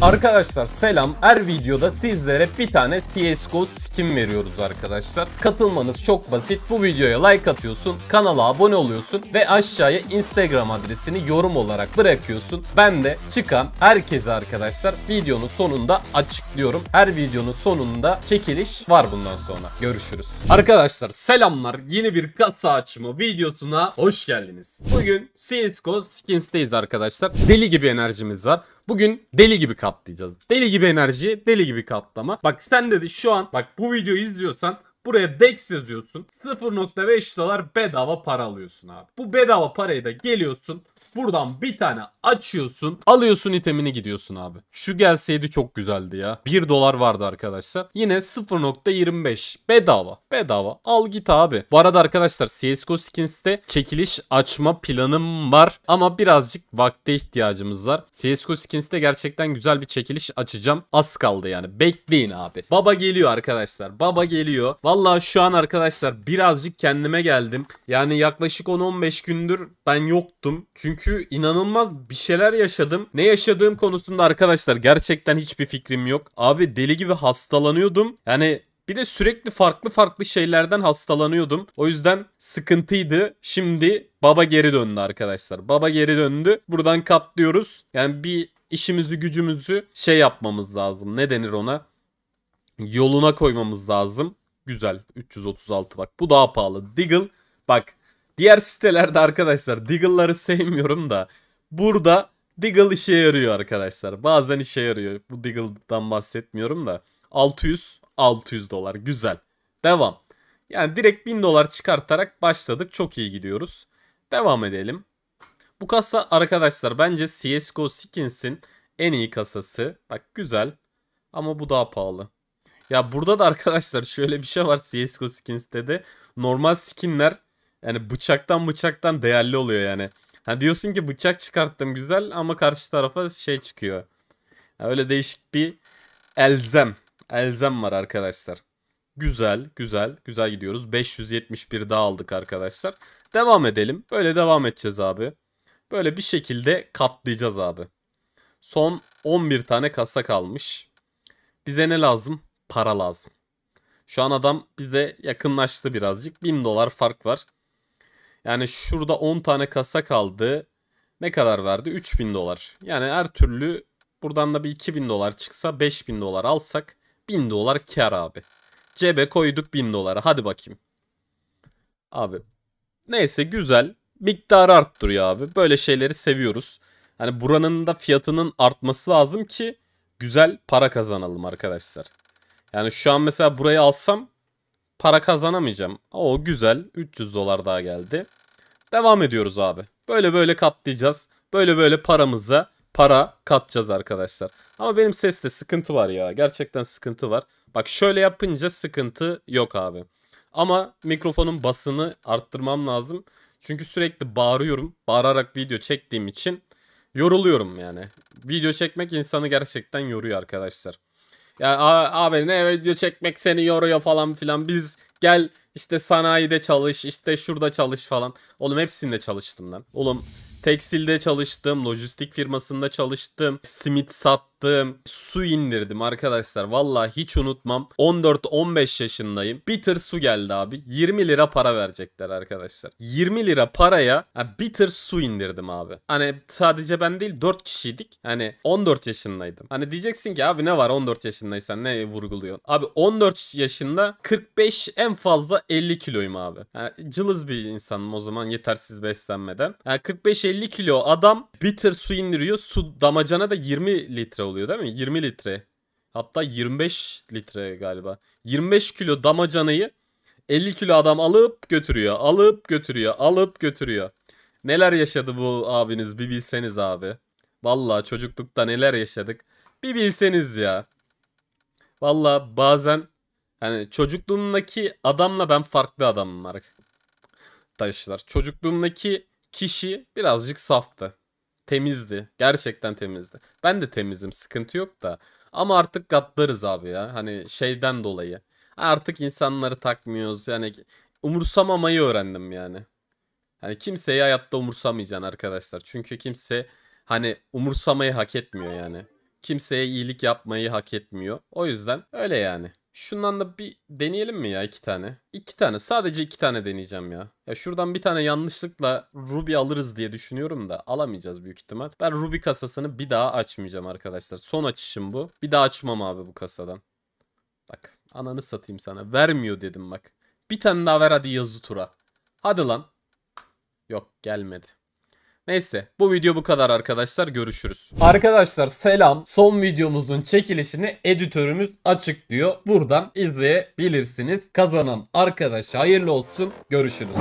Arkadaşlar selam. Her videoda sizlere bir tane CSGO skin veriyoruz arkadaşlar. Katılmanız çok basit. Bu videoya like atıyorsun, kanala abone oluyorsun ve aşağıya Instagram adresini yorum olarak bırakıyorsun. Ben de çıkan herkese arkadaşlar videonun sonunda açıklıyorum. Her videonun sonunda çekiliş var bundan sonra. Görüşürüz. Arkadaşlar selamlar. Yeni bir kasa açımı videosuna hoş geldiniz. Bugün CSGO Skins'teyiz arkadaşlar. Deli gibi enerjimiz var. Bugün deli gibi katlayacağız. Deli gibi enerji, deli gibi katlama. Bak sen dedi şu an bak bu videoyu izliyorsan Buraya DEX yazıyorsun. 0.5 dolar bedava para alıyorsun abi. Bu bedava parayı da geliyorsun. Buradan bir tane açıyorsun. Alıyorsun itemini gidiyorsun abi. Şu gelseydi çok güzeldi ya. 1 dolar vardı arkadaşlar. Yine 0.25 bedava. Bedava. Al git abi. Bu arada arkadaşlar CSGO Skins'te çekiliş açma planım var. Ama birazcık vakte ihtiyacımız var. CSGO Skins'te gerçekten güzel bir çekiliş açacağım. Az kaldı yani. Bekleyin abi. Baba geliyor arkadaşlar. Baba geliyor. Valla şu an arkadaşlar birazcık kendime geldim. Yani yaklaşık 10-15 gündür ben yoktum. Çünkü çünkü inanılmaz bir şeyler yaşadım. Ne yaşadığım konusunda arkadaşlar gerçekten hiçbir fikrim yok. Abi deli gibi hastalanıyordum. Yani bir de sürekli farklı farklı şeylerden hastalanıyordum. O yüzden sıkıntıydı. Şimdi baba geri döndü arkadaşlar. Baba geri döndü. Buradan katlıyoruz. Yani bir işimizi gücümüzü şey yapmamız lazım. Ne denir ona? Yoluna koymamız lazım. Güzel. 336 bak. Bu daha pahalı. Diggle bak Diğer sitelerde arkadaşlar Diggle'ları sevmiyorum da burada Diggle işe yarıyor arkadaşlar. Bazen işe yarıyor. Bu Diggle'dan bahsetmiyorum da. 600 600 dolar güzel. Devam. Yani direkt 1000 dolar çıkartarak başladık. Çok iyi gidiyoruz. Devam edelim. Bu kasa arkadaşlar bence CSGO Skins'in en iyi kasası. Bak güzel. Ama bu daha pahalı. Ya burada da arkadaşlar şöyle bir şey var CSGO Skins'te de. Normal skinler yani bıçaktan bıçaktan değerli oluyor yani. Hani diyorsun ki bıçak çıkarttım güzel ama karşı tarafa şey çıkıyor. Yani öyle değişik bir elzem. Elzem var arkadaşlar. Güzel, güzel, güzel gidiyoruz. 571 daha aldık arkadaşlar. Devam edelim. Böyle devam edeceğiz abi. Böyle bir şekilde katlayacağız abi. Son 11 tane kasa kalmış. Bize ne lazım? Para lazım. Şu an adam bize yakınlaştı birazcık. 1000 dolar fark var. Yani şurada 10 tane kasa kaldı. Ne kadar verdi? 3000 dolar. Yani her türlü buradan da bir 2000 dolar çıksa 5000 dolar alsak 1000 dolar kar abi. Cebe koyduk 1000 dolara. Hadi bakayım. Abi. Neyse güzel. Miktarı arttırıyor abi. Böyle şeyleri seviyoruz. Hani buranın da fiyatının artması lazım ki güzel para kazanalım arkadaşlar. Yani şu an mesela burayı alsam para kazanamayacağım. O güzel 300 dolar daha geldi. Devam ediyoruz abi. Böyle böyle katlayacağız. Böyle böyle paramıza para katacağız arkadaşlar. Ama benim seste sıkıntı var ya. Gerçekten sıkıntı var. Bak şöyle yapınca sıkıntı yok abi. Ama mikrofonun basını arttırmam lazım. Çünkü sürekli bağırıyorum. Bağırarak video çektiğim için yoruluyorum yani. Video çekmek insanı gerçekten yoruyor arkadaşlar. Ya abi ne video çekmek seni yoruyor falan filan. Biz gel işte sanayide çalış, işte şurada çalış falan. Oğlum hepsinde çalıştım lan. Oğlum tekstilde çalıştım, lojistik firmasında çalıştım, simit Sat attığım su indirdim arkadaşlar. Vallahi hiç unutmam. 14-15 yaşındayım. Bir tır su geldi abi. 20 lira para verecekler arkadaşlar. 20 lira paraya ha, bir tır su indirdim abi. Hani sadece ben değil 4 kişiydik. Hani 14 yaşındaydım. Hani diyeceksin ki abi ne var 14 yaşındaysan ne vurguluyorsun? Abi 14 yaşında 45 en fazla 50 kiloyum abi. Yani cılız bir insanım o zaman yetersiz beslenmeden. Yani 45-50 kilo adam bir tır su indiriyor. Su damacana da 20 litre oluyor değil mi? 20 litre. Hatta 25 litre galiba. 25 kilo damacanayı 50 kilo adam alıp götürüyor. Alıp götürüyor. Alıp götürüyor. Neler yaşadı bu abiniz bir bilseniz abi. Valla çocuklukta neler yaşadık. Bir bilseniz ya. Valla bazen hani çocukluğumdaki adamla ben farklı adamım artık. arkadaşlar. Çocukluğumdaki kişi birazcık saftı temizdi. Gerçekten temizdi. Ben de temizim sıkıntı yok da. Ama artık gatlarız abi ya. Hani şeyden dolayı. Artık insanları takmıyoruz. Yani umursamamayı öğrendim yani. Hani kimseyi hayatta umursamayacaksın arkadaşlar. Çünkü kimse hani umursamayı hak etmiyor yani. Kimseye iyilik yapmayı hak etmiyor. O yüzden öyle yani. Şundan da bir deneyelim mi ya iki tane? İki tane. Sadece iki tane deneyeceğim ya. Ya şuradan bir tane yanlışlıkla Ruby alırız diye düşünüyorum da alamayacağız büyük ihtimal. Ben Ruby kasasını bir daha açmayacağım arkadaşlar. Son açışım bu. Bir daha açmam abi bu kasadan. Bak ananı satayım sana. Vermiyor dedim bak. Bir tane daha ver hadi yazı tura. Hadi lan. Yok gelmedi. Neyse bu video bu kadar arkadaşlar görüşürüz. Arkadaşlar selam son videomuzun çekilişini editörümüz açıklıyor. Buradan izleyebilirsiniz. Kazanan arkadaş hayırlı olsun görüşürüz.